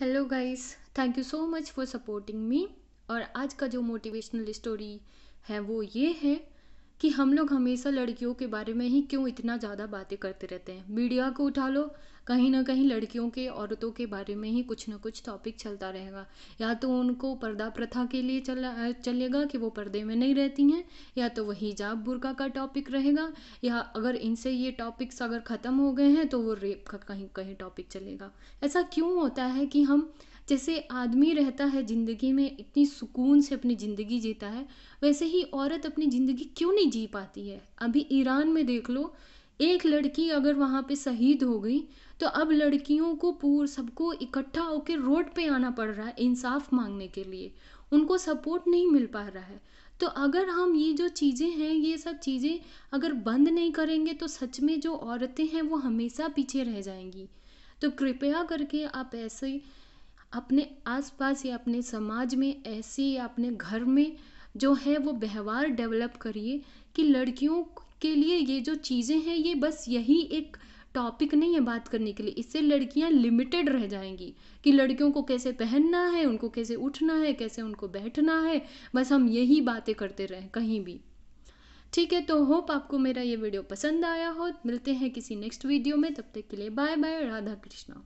hello guys thank you so much for supporting me और आज का जो मोटिवेशनल स्टोरी है वो ये है कि हम लोग हमेशा लड़कियों के बारे में ही क्यों इतना ज़्यादा बातें करते रहते हैं मीडिया को उठा लो कहीं ना कहीं लड़कियों के औरतों के बारे में ही कुछ ना कुछ टॉपिक चलता रहेगा या तो उनको पर्दा प्रथा के लिए चला चलेगा कि वो पर्दे में नहीं रहती हैं या तो वही हिजाब बुरका का टॉपिक रहेगा या अगर इनसे ये टॉपिक्स अगर ख़त्म हो गए हैं तो वो रेप का कहीं कहीं टॉपिक चलेगा ऐसा क्यों होता है कि हम जैसे आदमी रहता है ज़िंदगी में इतनी सुकून से अपनी ज़िंदगी जीता है वैसे ही औरत अपनी ज़िंदगी क्यों नहीं जी पाती है अभी ईरान में देख लो एक लड़की अगर वहाँ पे शहीद हो गई तो अब लड़कियों को पूर सबको इकट्ठा होकर रोड पे आना पड़ रहा है इंसाफ मांगने के लिए उनको सपोर्ट नहीं मिल पा रहा है तो अगर हम ये जो चीज़ें हैं ये सब चीज़ें अगर बंद नहीं करेंगे तो सच में जो औरतें हैं वो हमेशा पीछे रह जाएंगी तो कृपया करके आप ऐसे अपने आसपास या अपने समाज में ऐसी या अपने घर में जो है वो व्यवहार डेवलप करिए कि लड़कियों के लिए ये जो चीज़ें हैं ये बस यही एक टॉपिक नहीं है बात करने के लिए इससे लड़कियां लिमिटेड रह जाएंगी कि लड़कियों को कैसे पहनना है उनको कैसे उठना है कैसे उनको बैठना है बस हम यही बातें करते रहें कहीं भी ठीक है तो होप आपको मेरा ये वीडियो पसंद आया हो मिलते हैं किसी नेक्स्ट वीडियो में तब तक के लिए बाय बाय राधा कृष्णा